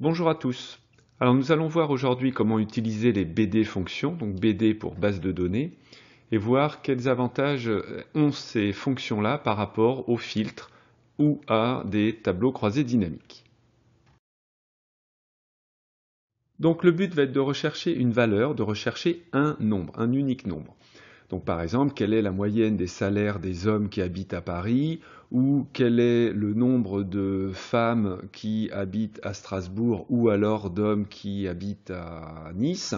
Bonjour à tous. Alors nous allons voir aujourd'hui comment utiliser les BD fonctions, donc BD pour base de données, et voir quels avantages euh, ont ces fonctions-là par rapport aux filtres ou à des tableaux croisés dynamiques. Donc le but va être de rechercher une valeur, de rechercher un nombre, un unique nombre. Donc par exemple, quelle est la moyenne des salaires des hommes qui habitent à Paris ou quel est le nombre de femmes qui habitent à Strasbourg ou alors d'hommes qui habitent à Nice.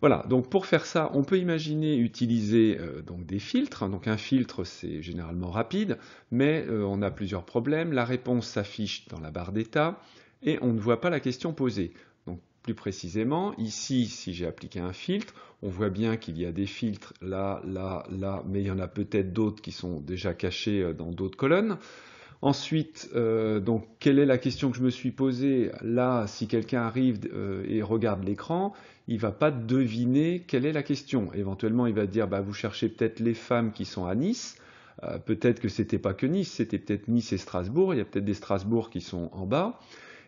Voilà, donc pour faire ça, on peut imaginer utiliser euh, donc des filtres. Donc un filtre, c'est généralement rapide, mais euh, on a plusieurs problèmes. La réponse s'affiche dans la barre d'état et on ne voit pas la question posée. Plus précisément, ici, si j'ai appliqué un filtre, on voit bien qu'il y a des filtres là, là, là, mais il y en a peut-être d'autres qui sont déjà cachés euh, dans d'autres colonnes. Ensuite, euh, donc, quelle est la question que je me suis posée Là, si quelqu'un arrive euh, et regarde l'écran, il va pas deviner quelle est la question. Éventuellement, il va dire, bah, vous cherchez peut-être les femmes qui sont à Nice. peut-être que ce n'était pas que Nice, c'était peut-être Nice et Strasbourg. Il y a peut-être des Strasbourg qui sont en bas.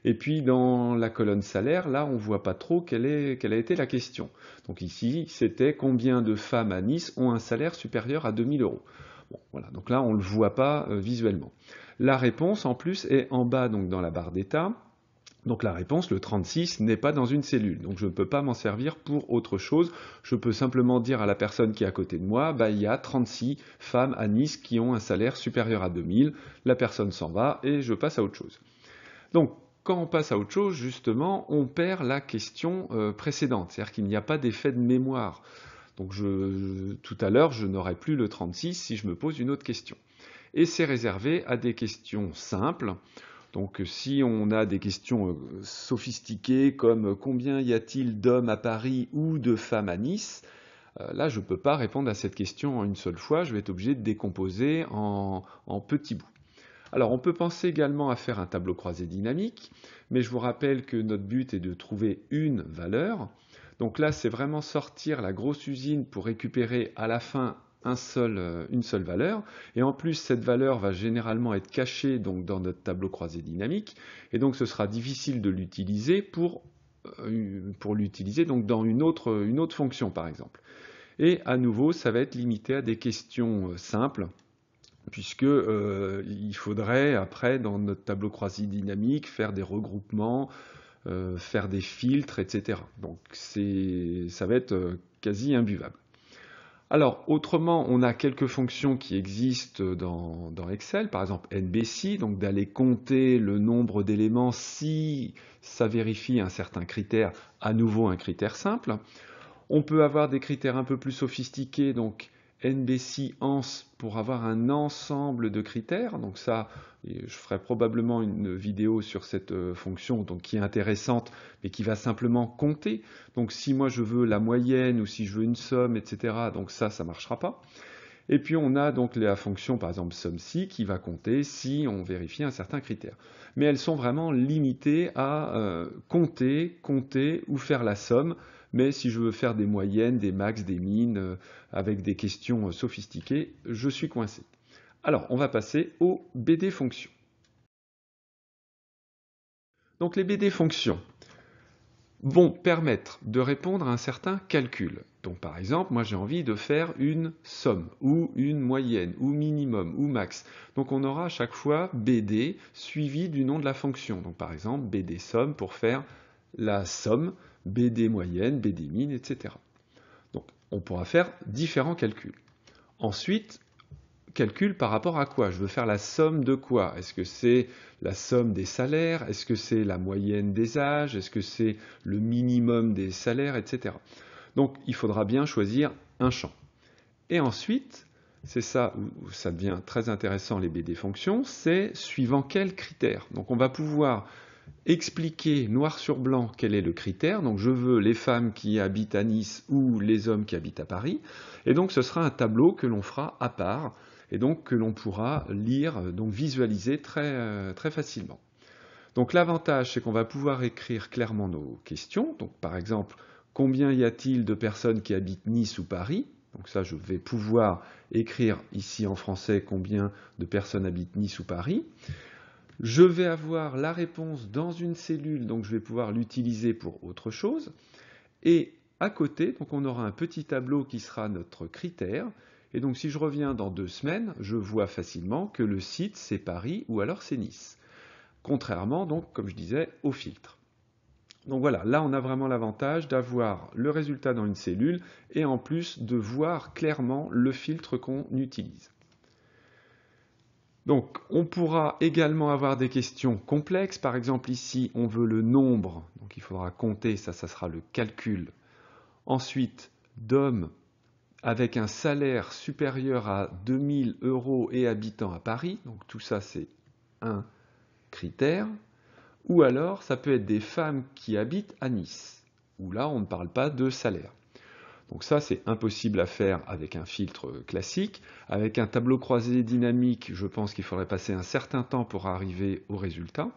Et puis dans la colonne salaire, là, on ne voit pas trop quelle, a été la question. Donc ici, c'était combien de femmes à Nice ont un salaire supérieur à 2000 euros. Bon, voilà, donc là, on ne le voit pas euh, visuellement. La réponse, en plus, est en bas, donc dans la barre d'état. Donc la réponse, le 36, n'est pas dans une cellule. Donc je ne peux pas m'en servir pour autre chose. Je peux simplement dire à la personne qui est à côté de moi, bah, il y a 36 femmes à Nice qui ont un salaire supérieur à 2000. La personne s'en va et je passe à autre chose. Donc quand on passe à autre chose, justement, on perd la question euh, précédente, c'est-à-dire qu'il n'y a pas d'effet de mémoire. Donc je, tout à l'heure, je n'aurai plus le 36 si je me pose une autre question. Et c'est réservé à des questions simples. Donc euh, si on a des questions euh, sophistiquées comme combien y a-t-il d'hommes à Paris ou de femmes à Nice, là je ne peux pas répondre à cette question en une seule fois, je vais être obligé de décomposer en petits bouts. Alors on peut penser également à faire un tableau croisé dynamique, mais je vous rappelle que notre but est de trouver une valeur. Donc là, c'est vraiment sortir la grosse usine pour récupérer à la fin euh, une seule valeur. Et en plus, cette valeur va généralement être cachée donc, dans notre tableau croisé dynamique. Et donc, ce sera difficile de l'utiliser pour, euh, pour l'utiliser donc, dans une autre, une autre fonction, par exemple. Et à nouveau, ça va être limité à des questions euh, simples puisque euh, il faudrait après dans notre tableau croisé dynamique faire des regroupements, euh, faire des filtres, etc. Donc ça va être euh, quasi imbuvable. Alors autrement, on a quelques fonctions qui existent dans, dans Excel, par exemple NBC, donc d'aller compter le nombre d'éléments si ça vérifie un certain critère, à nouveau un critère simple. On peut avoir des critères un peu plus sophistiqués, donc NBC ANS pour avoir un ensemble de critères. Donc ça, je ferai probablement une vidéo sur cette euh, fonction donc qui est intéressante, mais qui va simplement compter. Donc si moi je veux la moyenne ou si je veux une somme, etc., donc ça, ça ne marchera pas. Et puis on a donc la fonction, par exemple, SOMSI qui va compter si on vérifie un certain critère. Mais elles sont vraiment limitées à euh, compter, compter ou faire la somme. Mais si je veux faire des moyennes, des max, des mines, euh, avec des questions euh, sophistiquées, je suis coincé. Alors, on va passer aux BD fonctions. Donc les BD fonctions vont permettre de répondre à un certain calcul. Donc par exemple, moi j'ai envie de faire une somme, ou une moyenne, ou minimum, ou max. Donc on aura à chaque fois BD suivi du nom de la fonction. Donc par exemple, BD somme pour faire la somme BD moyenne, BD mine, etc. Donc on pourra faire différents calculs. Ensuite, calcul par rapport à quoi Je veux faire la somme de quoi Est-ce que c'est la somme des salaires Est-ce que c'est la moyenne des âges Est-ce que c'est le minimum des salaires, etc. Donc il faudra bien choisir un champ. Et ensuite, c'est ça où ça devient très intéressant les BD fonctions, c'est suivant quels critères. Donc on va pouvoir expliquer noir sur blanc quel est le critère. Donc je veux les femmes qui habitent à Nice ou les hommes qui habitent à Paris. Et donc ce sera un tableau que l'on fera à part et donc que l'on pourra lire, donc visualiser très, euh, très facilement. Donc l'avantage, c'est qu'on va pouvoir écrire clairement nos questions. Donc par exemple, combien y a-t-il de personnes qui habitent Nice ou Paris Donc ça, je vais pouvoir écrire ici en français combien de personnes habitent Nice ou Paris. Je vais avoir la réponse dans une cellule, donc je vais pouvoir l'utiliser pour autre chose. Et à côté, on aura un petit tableau qui sera notre critère. Et donc si je reviens dans deux semaines, je vois facilement que le site c'est Paris ou alors c'est Nice. Contrairement donc, comme je disais, au filtre. Donc voilà, là on a vraiment l'avantage d'avoir le résultat dans une cellule et en plus de voir clairement le filtre qu'on utilise. Donc on pourra également avoir des questions complexes. Par exemple ici, on veut le nombre, donc il faudra compter, ça, ça sera le calcul. Ensuite, d'hommes avec un salaire supérieur à 2000 euros et habitant à Paris, donc tout ça c'est un critère. Ou alors, ça peut être des femmes qui habitent à Nice, où là on ne parle pas de salaire. Donc ça, c'est impossible à faire avec un filtre euh, classique. Avec un tableau croisé dynamique, je pense qu'il faudrait passer un certain temps pour arriver au résultat.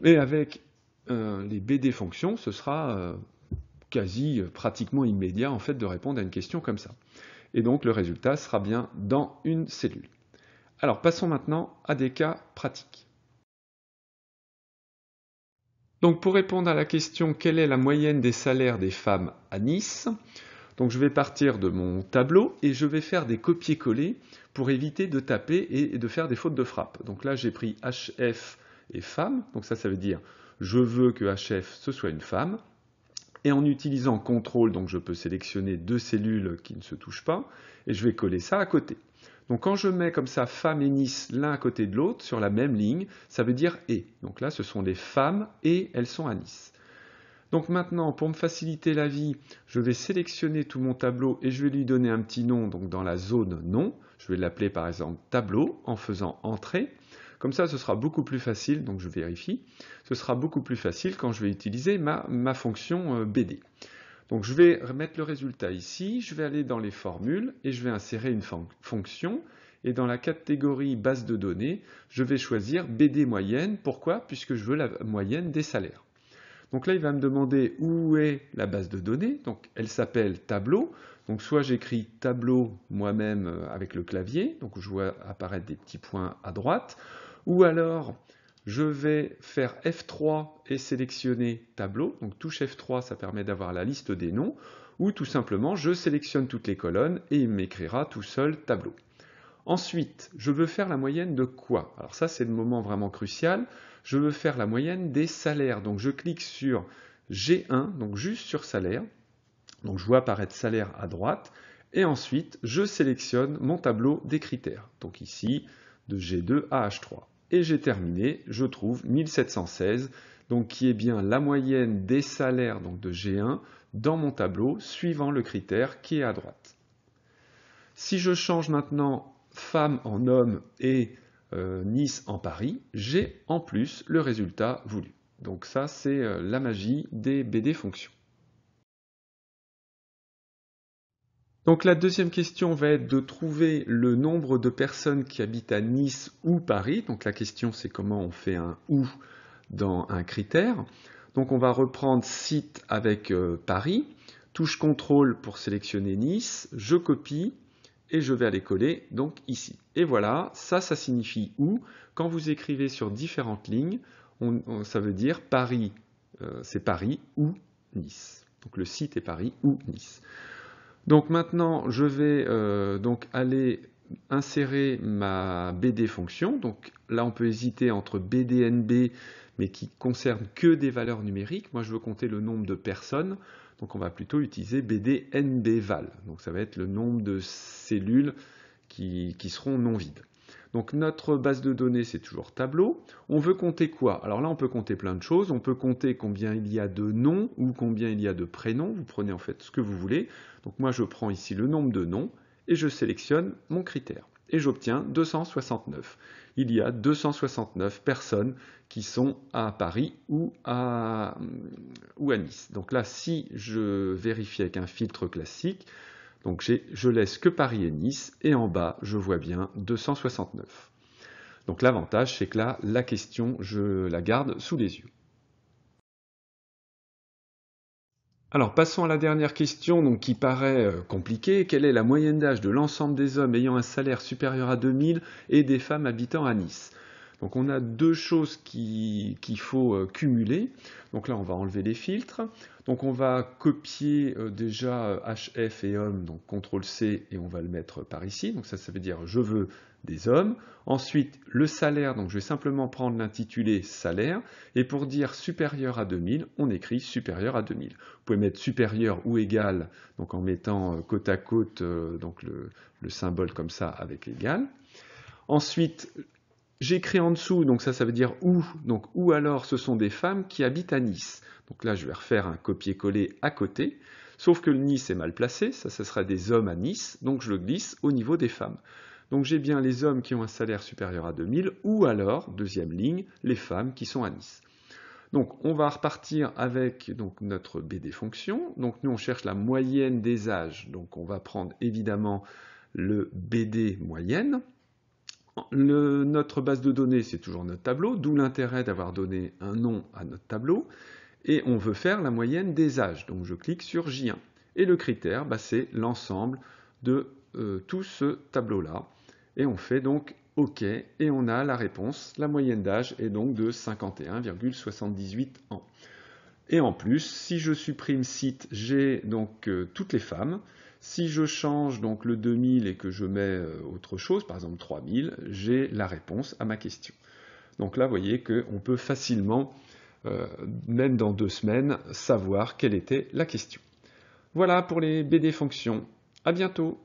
Mais avec euh, les BD fonctions, ce sera euh, quasi pratiquement immédiat en fait de répondre à une question comme ça. Et donc le résultat sera bien dans une cellule. Alors passons maintenant à des cas pratiques. Donc pour répondre à la question quelle est la moyenne des salaires des femmes à Nice, donc je vais partir de mon tableau et je vais faire des copier-coller pour éviter de taper et de faire des fautes de frappe. Donc là j'ai pris HF et femme, donc ça ça veut dire je veux que HF ce soit une femme. Et en utilisant CTRL, donc je peux sélectionner deux cellules qui ne se touchent pas, et je vais coller ça à côté. Donc quand je mets comme ça femme et Nice l'un à côté de l'autre sur la même ligne, ça veut dire et. Donc là, ce sont les femmes et elles sont à Nice. Donc maintenant, pour me faciliter la vie, je vais sélectionner tout mon tableau et je vais lui donner un petit nom donc dans la zone nom. Je vais l'appeler par exemple tableau en faisant Entrée. Comme ça, ce sera beaucoup plus facile, donc je vérifie, ce sera beaucoup plus facile quand je vais utiliser ma, ma fonction euh, BD. Donc je vais remettre le résultat ici, je vais aller dans les formules et je vais insérer une fonction. Et dans la catégorie base de données, je vais choisir BD moyenne. Pourquoi Puisque je veux la moyenne des salaires. Donc là, il va me demander où est la base de données. Donc elle s'appelle tableau. Donc soit j'écris tableau moi-même euh, avec le clavier, donc je vois apparaître des petits points à droite, ou alors je vais faire F3 et sélectionner tableau. Donc touche F3, ça permet d'avoir la liste des noms, ou tout simplement je sélectionne toutes les colonnes et il m'écrira tout seul tableau. Ensuite, je veux faire la moyenne de quoi Alors ça, c'est le moment vraiment crucial je veux faire la moyenne des salaires. Donc je clique sur G1, donc juste sur salaire. Donc je vois apparaître salaire à droite. Et ensuite, je sélectionne mon tableau des critères. Donc ici, de G2 à H3. Et j'ai terminé, je trouve 1716, donc qui est bien la moyenne des salaires donc de G1 dans mon tableau, suivant le critère qui est à droite. Si je change maintenant femme en homme et euh, nice en Paris, j'ai en plus le résultat voulu. Donc ça, c'est euh, la magie des BD fonctions. Donc la deuxième question va être de trouver le nombre de personnes qui habitent à Nice ou Paris. Donc la question c'est comment on fait un ou dans un critère. Donc on va reprendre site avec euh, Paris, touche contrôle pour sélectionner Nice, je copie, et je vais aller coller donc ici. Et voilà, ça, ça signifie où Quand vous écrivez sur différentes lignes, ça veut dire Paris, euh, c'est Paris ou Nice. Donc le site est Paris ou Nice. Donc maintenant, je vais euh, donc aller insérer ma BD fonction. Donc là, on peut hésiter entre BDNB, mais qui concerne que des valeurs numériques. Moi, je veux compter le nombre de personnes. Donc on va plutôt utiliser BDNBVAL. Donc ça va être le nombre de cellules qui, qui seront non vides. Donc notre base de données, c'est toujours tableau. On veut compter quoi Alors là, on peut compter plein de choses. On peut compter combien il y a de noms ou combien il y a de prénoms. Vous prenez en fait ce que vous voulez. Donc moi, je prends ici le nombre de noms et je sélectionne mon critère. Et j'obtiens 269 il y a 269 personnes qui sont à Paris ou à, Nice. Donc là, si je vérifie avec un filtre classique, donc je laisse que Paris et Nice, et en bas, je vois bien 269. Donc l'avantage, c'est que là, la question, je la garde sous les yeux. Alors passons à la dernière question donc, qui paraît euh, compliquée. Quelle est la moyenne d'âge de l'ensemble des hommes ayant un salaire supérieur à 2000 et des femmes habitant à Nice Donc on a deux choses qu'il faut euh, cumuler. Donc là on va enlever les filtres. Donc on va copier euh, déjà HF et homme, donc CTRL C et on va le mettre par ici. Donc ça ça veut dire je veux des hommes. Ensuite, le salaire, donc je vais simplement prendre l'intitulé salaire, et pour dire supérieur à 2000, on écrit supérieur à 2000. Vous pouvez mettre supérieur ou égal, donc en mettant euh, côte à côte euh, donc le, symbole comme ça avec égal. Ensuite, J'écris en dessous, donc ça, ça veut dire où, donc ou alors ce sont des femmes qui habitent à Nice. Donc là, je vais refaire un copier-coller à côté, sauf que le Nice est mal placé, ça, ça sera des hommes à Nice, donc je le glisse au niveau des femmes. Donc j'ai bien les hommes qui ont un salaire supérieur à 2000 ou alors, deuxième ligne, les femmes qui sont à Nice. Donc on va repartir avec notre BD fonction. Donc nous on cherche la moyenne des âges. Donc on va prendre évidemment le BD moyenne. notre base de données, c'est toujours notre tableau, d'où l'intérêt d'avoir donné un nom à notre tableau. Et on veut faire la moyenne des âges, donc je clique sur J1. Et le critère, bah, c'est l'ensemble de euh, tout ce tableau-là. Et on fait donc OK et on a la réponse. La moyenne d'âge est donc de 51,78 ans. Et en plus, si je supprime site, j'ai donc euh, toutes les femmes. Si je change donc le 2000 et que je mets euh, autre chose, par exemple 3000, j'ai la réponse à ma question. Donc là, vous voyez qu'on peut facilement, euh, même dans deux semaines, savoir quelle était la question. Voilà pour les BD fonctions. À bientôt